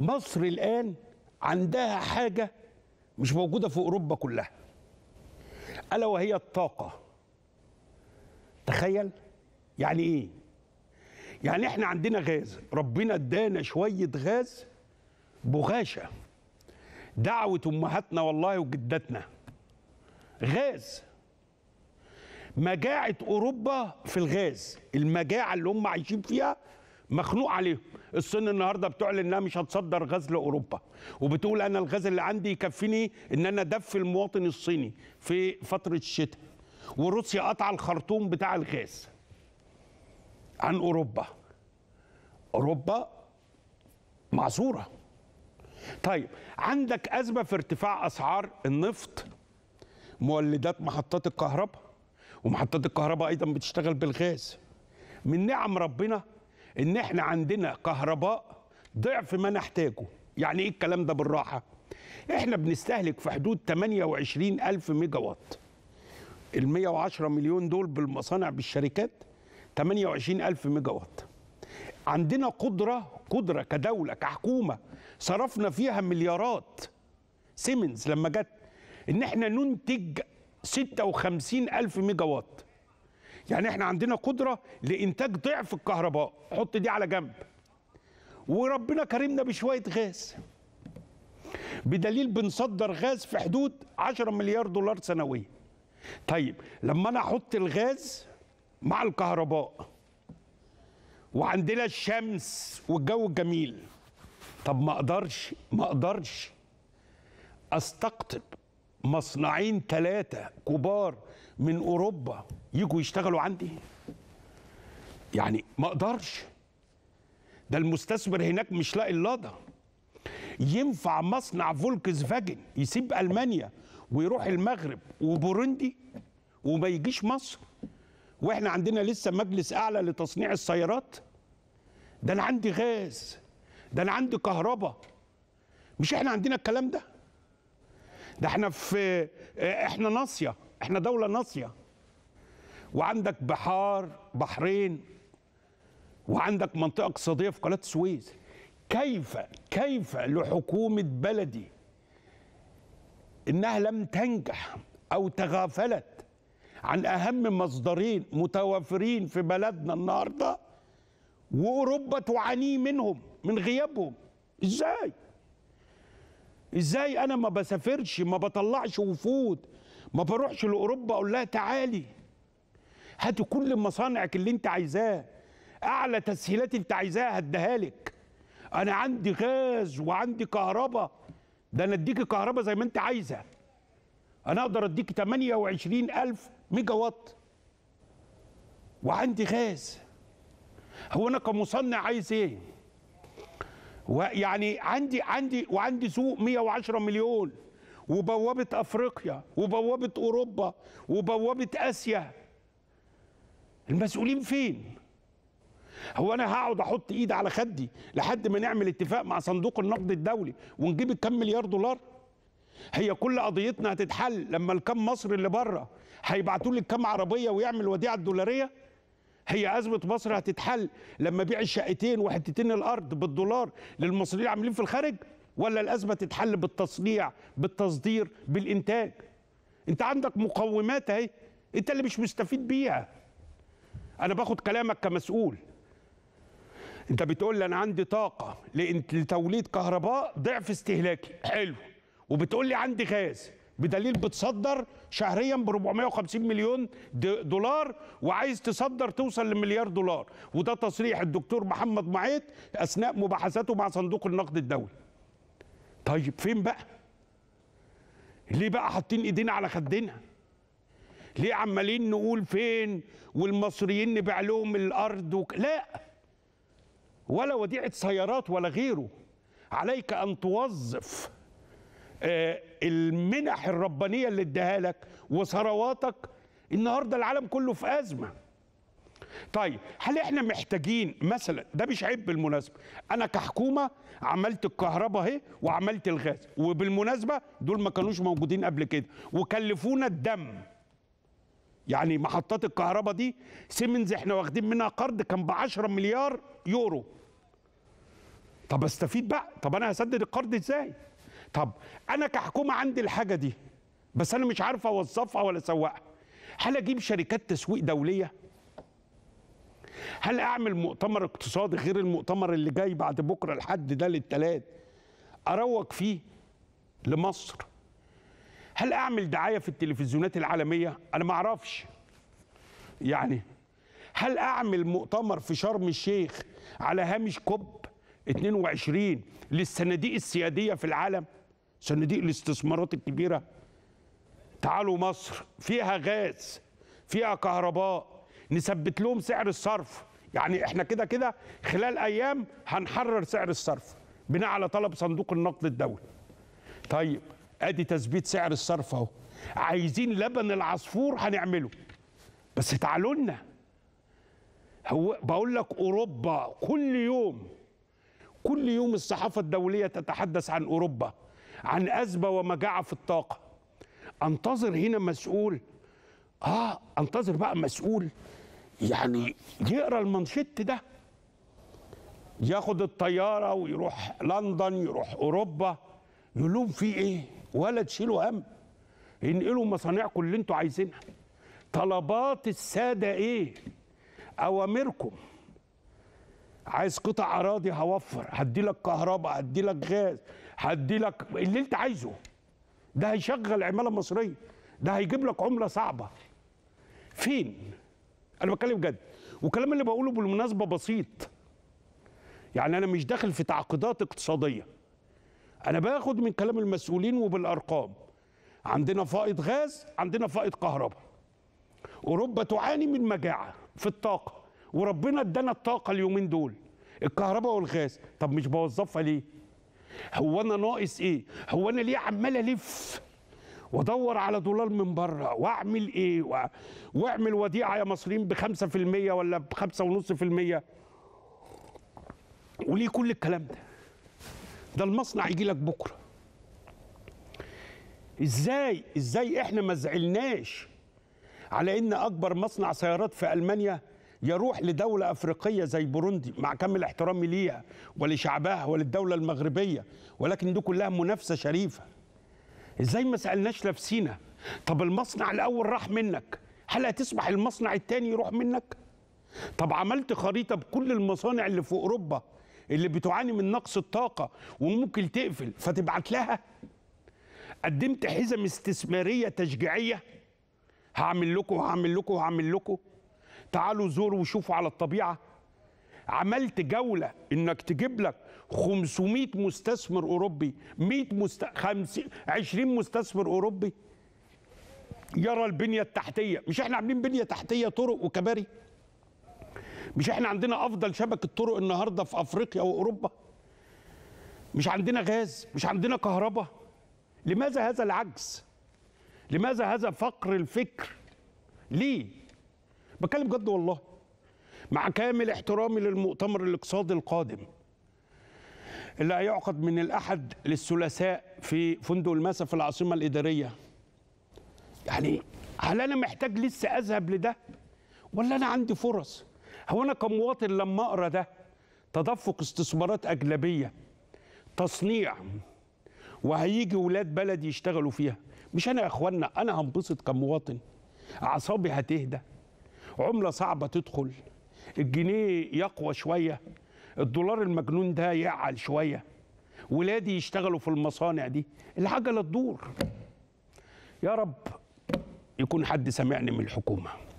مصر الآن عندها حاجة مش موجودة في أوروبا كلها ألا وهي الطاقة تخيل يعني إيه يعني إحنا عندنا غاز ربنا ادانا شوية غاز بغاشة دعوة أمهاتنا والله وجداتنا غاز مجاعة أوروبا في الغاز المجاعة اللي هم عايشين فيها مخنوق عليهم الصين النهارده بتعلن انها مش هتصدر غاز لاوروبا وبتقول انا الغاز اللي عندي يكفيني ان انا ادفي المواطن الصيني في فتره الشتاء وروسيا قطع الخرطوم بتاع الغاز عن اوروبا اوروبا معذوره طيب عندك ازمه في ارتفاع اسعار النفط مولدات محطات الكهرباء ومحطات الكهرباء ايضا بتشتغل بالغاز من نعم ربنا ان احنا عندنا كهرباء ضعف ما نحتاجه يعني ايه الكلام ده بالراحه احنا بنستهلك في حدود 28 ألف ميجا وات ال 110 مليون دول بالمصانع بالشركات 28 ألف ميجا وات عندنا قدرة قدرة كدولة كحكومة صرفنا فيها مليارات سيمنز لما جت إن إحنا ننتج 56 ألف ميجا وات يعني احنا عندنا قدره لانتاج ضعف الكهرباء حط دي على جنب وربنا كرمنا بشويه غاز بدليل بنصدر غاز في حدود 10 مليار دولار سنويا طيب لما انا احط الغاز مع الكهرباء وعندنا الشمس والجو الجميل طب ما اقدرش ما اقدرش استقطب مصنعين ثلاثه كبار من اوروبا يجوا يشتغلوا عندي يعني ما اقدرش ده المستثمر هناك مش لاقي اللادة ينفع مصنع فولكس فاجن يسيب المانيا ويروح المغرب وبوروندي وما يجيش مصر واحنا عندنا لسه مجلس اعلى لتصنيع السيارات ده انا عندي غاز ده انا عندي كهرباء مش احنا عندنا الكلام ده ده احنا في احنا ناصيه احنا دولة ناصية وعندك بحار بحرين وعندك منطقة اقتصادية في قناة السويس كيف كيف لحكومة بلدي إنها لم تنجح أو تغافلت عن أهم مصدرين متوافرين في بلدنا النهاردة وأوروبا تعاني منهم من غيابهم إزاي؟ إزاي أنا ما بسافرش ما بطلعش وفود ما بروحش لاوروبا اقول لها تعالي هاتي كل مصانعك اللي انت عايزاه اعلى تسهيلات انت عايزاها هديها لك انا عندي غاز وعندي كهرباء ده انا اديكي كهرباء زي ما انت عايزه انا اقدر 28 28000 ميجا وات وعندي غاز هو انا كمصنع عايز ايه ويعني عندي عندي وعندي سوق 110 مليون وبوابة أفريقيا وبوابة أوروبا وبوابة آسيا المسؤولين فين؟ هو أنا هقعد أحط ايدي على خدي لحد ما نعمل اتفاق مع صندوق النقد الدولي ونجيب الكام مليار دولار؟ هي كل قضيتنا هتتحل لما الكام مصري اللي بره هيبعتوا لي الكام عربية ويعمل وديعة الدولارية؟ هي أزمة مصر هتتحل لما بيع الشقتين وحتتين الأرض بالدولار للمصريين عاملين في الخارج؟ ولا الأزمة تتحل بالتصنيع بالتصدير بالإنتاج أنت عندك مقومات أهي أنت اللي مش مستفيد بيها أنا باخد كلامك كمسؤول أنت بتقول لي أنا عندي طاقة لتوليد كهرباء ضعف استهلاكي حلو وبتقول لي عندي غاز بدليل بتصدر شهريا ب 450 مليون دولار وعايز تصدر توصل لمليار دولار وده تصريح الدكتور محمد معيط اثناء مباحثاته مع صندوق النقد الدولي طيب فين بقى ليه بقى حاطين ايدينا على خدنا ليه عمالين نقول فين والمصريين نبيع لهم الارض وك... لا ولا وديعه سيارات ولا غيره عليك ان توظف آه، المنح الربانيه اللي اديها لك وثرواتك النهارده العالم كله في ازمه طيب هل احنا محتاجين مثلا ده مش عيب بالمناسبه انا كحكومه عملت الكهرباء اهي وعملت الغاز وبالمناسبه دول ما كانوش موجودين قبل كده وكلفونا الدم يعني محطات الكهرباء دي سيمنز احنا واخدين منها قرض كان ب 10 مليار يورو طب استفيد بقى طب انا هسدد القرض ازاي طب انا كحكومه عندي الحاجه دي بس انا مش عارف اوظفها ولا اسوقها هل اجيب شركات تسويق دوليه هل اعمل مؤتمر اقتصادي غير المؤتمر اللي جاي بعد بكره الحد ده للثلاث اروج فيه لمصر هل اعمل دعايه في التلفزيونات العالميه انا ما اعرفش يعني هل اعمل مؤتمر في شرم الشيخ على هامش كوب 22 للصناديق السياديه في العالم صناديق الاستثمارات الكبيره تعالوا مصر فيها غاز فيها كهرباء نثبت لهم سعر الصرف يعني احنا كده كده خلال ايام هنحرر سعر الصرف بناء على طلب صندوق النقد الدولي طيب ادي تثبيت سعر الصرف اهو عايزين لبن العصفور هنعمله بس تعالوا لنا هو بقول لك اوروبا كل يوم كل يوم الصحافه الدوليه تتحدث عن اوروبا عن ازمه ومجاعه في الطاقه انتظر هنا مسؤول اه انتظر بقى مسؤول يعني يقرا المنشط ده ياخد الطياره ويروح لندن يروح اوروبا يقول لهم في ايه ولا تشيلوا هم انقلوا مصانعكم اللي انتوا عايزينها طلبات الساده ايه اوامركم عايز قطع اراضي هوفر هدي لك كهرباء هدي لك غاز هدي لك اللي انت عايزه ده هيشغل عماله مصريه ده هيجيب لك عمله صعبه فين انا بتكلم جد والكلام اللي بقوله بالمناسبه بسيط يعني انا مش داخل في تعقيدات اقتصاديه انا باخد من كلام المسؤولين وبالارقام عندنا فائض غاز عندنا فائض كهرباء اوروبا تعاني من مجاعه في الطاقه وربنا ادانا الطاقه اليومين دول الكهرباء والغاز طب مش بوظفها ليه هو انا ناقص ايه هو انا ليه عمال الف وادور على دولار من بره واعمل ايه واعمل وديعه يا مصريين ب 5% ولا ب 5.5% وليه كل الكلام ده ده المصنع يجي لك بكره ازاي ازاي احنا ما زعلناش على ان اكبر مصنع سيارات في المانيا يروح لدولة أفريقية زي بوروندي مع كامل احترامي ليها ولشعبها وللدولة المغربية ولكن دي كلها منافسة شريفة ازاي ما سالناش نفسينا طب المصنع الاول راح منك هل هتسمح المصنع الثاني يروح منك طب عملت خريطه بكل المصانع اللي في اوروبا اللي بتعاني من نقص الطاقه وممكن تقفل فتبعت لها قدمت حزم استثماريه تشجيعيه هعمل لكم وهعمل لكم وهعمل لكم تعالوا زوروا وشوفوا على الطبيعه عملت جوله انك تجيب لك 500 مستثمر اوروبي 100 مست... 50 20 مستثمر اوروبي يرى البنيه التحتيه مش احنا عاملين بنيه تحتيه طرق وكباري مش احنا عندنا افضل شبكه طرق النهارده في افريقيا واوروبا مش عندنا غاز مش عندنا كهرباء لماذا هذا العجز لماذا هذا فقر الفكر ليه بكلم جد والله مع كامل احترامي للمؤتمر الاقتصادي القادم اللي هيعقد من الأحد للثلاثاء في فندق الماسا في العاصمة الإدارية يعني هل أنا محتاج لسه أذهب لده ولا أنا عندي فرص هو أنا كمواطن لما أقرأ ده تدفق استثمارات أجنبية تصنيع وهيجي ولاد بلدي يشتغلوا فيها مش أنا يا إخوانا أنا هنبسط كمواطن أعصابي هتهدى عملة صعبة تدخل الجنيه يقوى شوية الدولار المجنون ده يعل شويه ولادي يشتغلوا في المصانع دي العجله تدور يا رب يكون حد سامعني من الحكومه